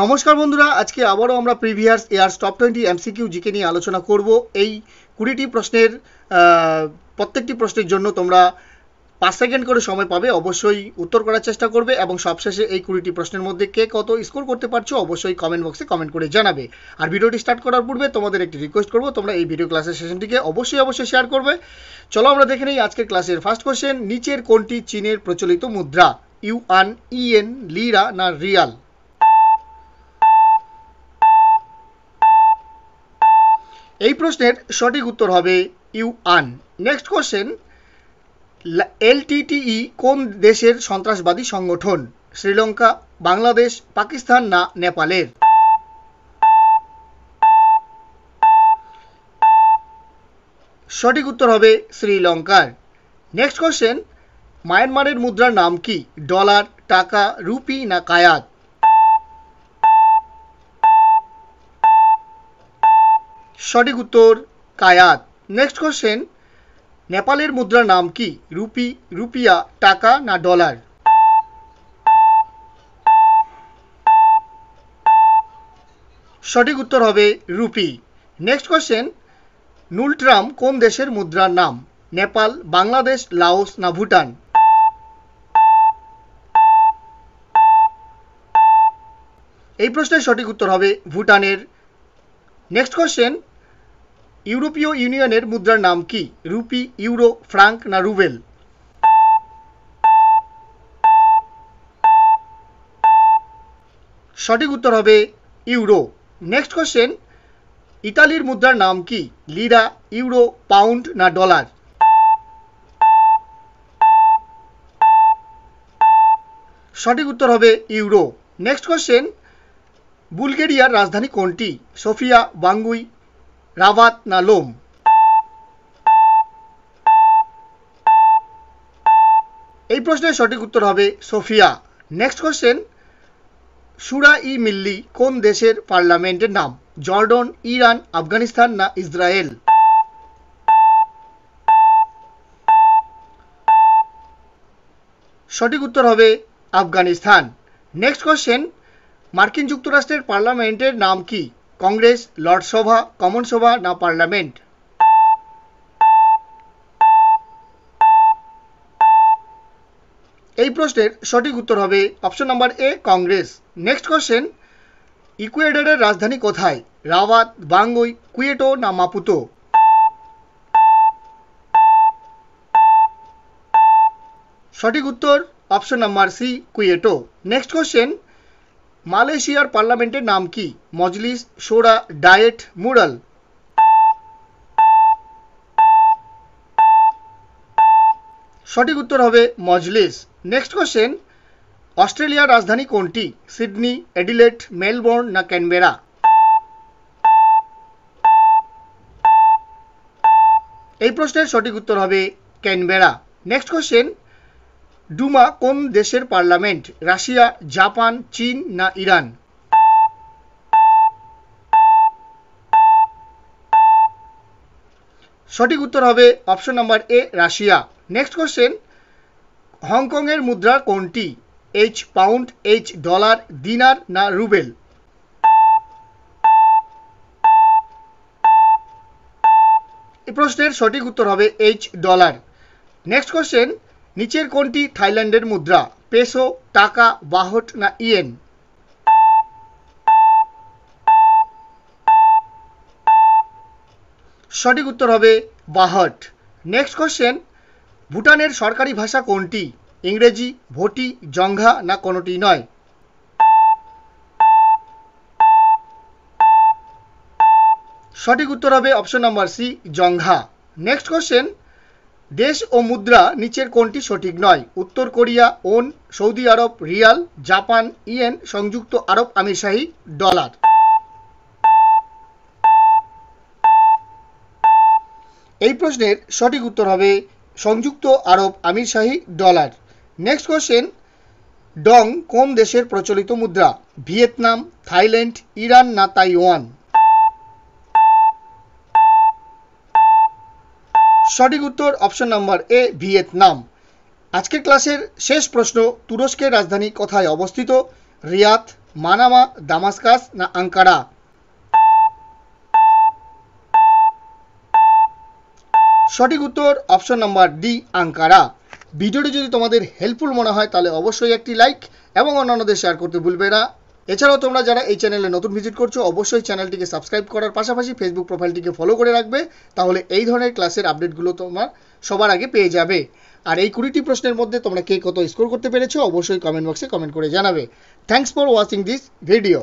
নমস্কার বন্ধুরা আজকে আবারও আমরা previous year top twenty MCQ GK নিয়ে আলোচনা করব এই কুড়িটি প্রশ্নের প্রত্যেকটি প্রশ্নের জন্য তোমরা পাঁচ সেকেন্ড করে সময় পাবে অবশ্যই উত্তর করার চেষ্টা করবে এবং সবশেষে এই কুড়িটি প্রশ্নের মধ্যে কে কত স্কোর করতে পারছো অবশ্যই কমেন্ট বক্সে কমেন্ট করে জানাবে আর ভিডিওটি স্টার্ট করার পূর্বে তোমাদের একটি রিকোয়েস্ট করবো তোমরা এই ভিডিও ক্লাসের সেশনটিকে অবশ্যই অবশ্যই শেয়ার করবে চলো আমরা দেখে নিই আজকের ক্লাসের ফার্স্ট কোয়েশ্চেন নিচের কোনটি চীনের প্রচলিত মুদ্রা ইউ আন ইএন লিরা না রিয়াল এই প্রশ্নের সঠিক উত্তর হবে ইউ আন নেক্সট কোশ্চেন এলটিটিই কোন দেশের সন্ত্রাসবাদী সংগঠন শ্রীলঙ্কা বাংলাদেশ পাকিস্তান না নেপালের সঠিক উত্তর হবে শ্রীলঙ্কার নেক্সট কোশ্চেন মায়ানমারের মুদ্রার নাম কি ডলার টাকা রুপি না কায়াত সঠিক উত্তর কায়াত নেক্সট কোশ্চেন নেপালের মুদ্রার নাম কি রুপি রুপিয়া টাকা না ডলার সঠিক উত্তর হবে রুপি নেক্সট কোশ্চেন নুলট্রাম কোন দেশের মুদ্রার নাম নেপাল বাংলাদেশ লাওস না ভুটান এই প্রশ্নের সঠিক উত্তর হবে ভুটানের নেক্সট কোশ্চেন ইউরোপীয় ইউনিয়নের মুদ্রার নাম কি রুপি ইউরো ফ্রাঙ্ক না রুবেল সঠিক উত্তর হবে ইউরো নেক্সট কোশ্চেন ইতালির মুদ্রার নাম কি লিরা ইউরো পাউন্ড না ডলার সঠিক উত্তর হবে ইউরো নেক্সট কোশ্চেন বুলগেরিয়ার রাজধানী কোনটি সোফিয়া বাঙ্গুই na loom. এই প্রশ্নের সঠিক উত্তর হবে সোফিয়া নেক্সট কোশ্চেন সুরা ই মিল্লি কোন দেশের পার্লামেন্টের নাম জর্ডন ইরান আফগানিস্তান না ইসরায়েল সঠিক উত্তর হবে আফগানিস্তান নেক্সট কোশ্চেন মার্কিন যুক্তরাষ্ট্রের পার্লামেন্টের নাম কি কংগ্রেস লর্ডসভা কমন সভা না পার্লামেন্ট এই প্রশ্নের সঠিক উত্তর হবে option number A Congress next question ইকুয়েডরের রাজধানী কোথায় রাওয়াত বাঙ্গুই কুয়েটো না মাপুতো সঠিক উত্তর option number C Quito next question মালয়েশিয়ার পার্লামেন্টের নাম কি মজলিস সোরা ডায়েট মুরাল সঠিক উত্তর হবে মজলিস নেক্সট কোশ্চেন অস্ট্রেলিয়ার রাজধানী কোনটি সিডনি এডিলেট মেলবোর্ন না ক্যানবেরা এই প্রশ্নের সঠিক উত্তর হবে ক্যানবেরা নেক্সট কোশ্চেন ডুমা কোন দেশের পার্লামেন্ট রাশিয়া জাপান চীন না ইরান সঠিক উত্তর হবে option number A Russia next question হংকংয়ের মুদ্রা কোনটি H pound H dollar dinar না রুবেল এই প্রশ্নের সঠিক উত্তর হবে এইচ ডলার নেক্সট কোশ্চেন নিচের কোনটি থাইল্যান্ডের মুদ্রা পেসো টাকা বাহট না ইয়েন সঠিক উত্তর হবে বাহট নেক্সট কোশ্চেন ভুটানের সরকারি ভাষা কোনটি ইংরেজি ভটি জঙ্ঘা না কোনোটি নয় সঠিক উত্তর হবে অপশন নাম্বার সি জঙ্ঘা নেক্সট কোশ্চেন দেশ ও মুদ্রা নিচের কোনটি সঠিক নয় উত্তর কোরিয়া ওন সৌদি আরব রিয়াল জাপান ইয়েন সংযুক্ত আরব আমিরশাহী ডলার এই প্রশ্নের সঠিক উত্তর হবে সংযুক্ত আরব আমিরশাহী ডলার নেক্সট কোশ্চেন ডং কোন দেশের প্রচলিত মুদ্রা ভিয়েতনাম থাইল্যান্ড ইরান না তাইওয়ান সঠিক উত্তর অপশন নাম্বার এ ভিয়েতনাম আজকের ক্লাসের শেষ প্রশ্ন তুরস্কের রাজধানী কোথায় অবস্থিত রিয়াদ মানামা দামাস্কাস না আঙ্কারা সঠিক উত্তর অপশন নাম্বার ডি আঙ্কারা ভিডিওটি যদি তোমাদের হেল্পফুল মনে হয় তাহলে অবশ্যই একটি লাইক এবং অন্যান্যদের শেয়ার করতে ভুলবে না এছাড়াও তোমরা যারা এই চ্যানেলে নতুন ভিজিট করছো অবশ্যই চ্যানেলটিকে সাবস্ক্রাইব করার পাশাপাশি ফেসবুক প্রোফাইলটিকে ফলো করে রাখবে তাহলে এই ধরনের ক্লাসের আপডেটগুলো তোমার সবার আগে পেয়ে যাবে আর এই কুড়িটি প্রশ্নের মধ্যে তোমরা কে কত স্কোর করতে পেরেছো অবশ্যই কমেন্ট বক্সে কমেন্ট করে জানাবে thanks for watching this video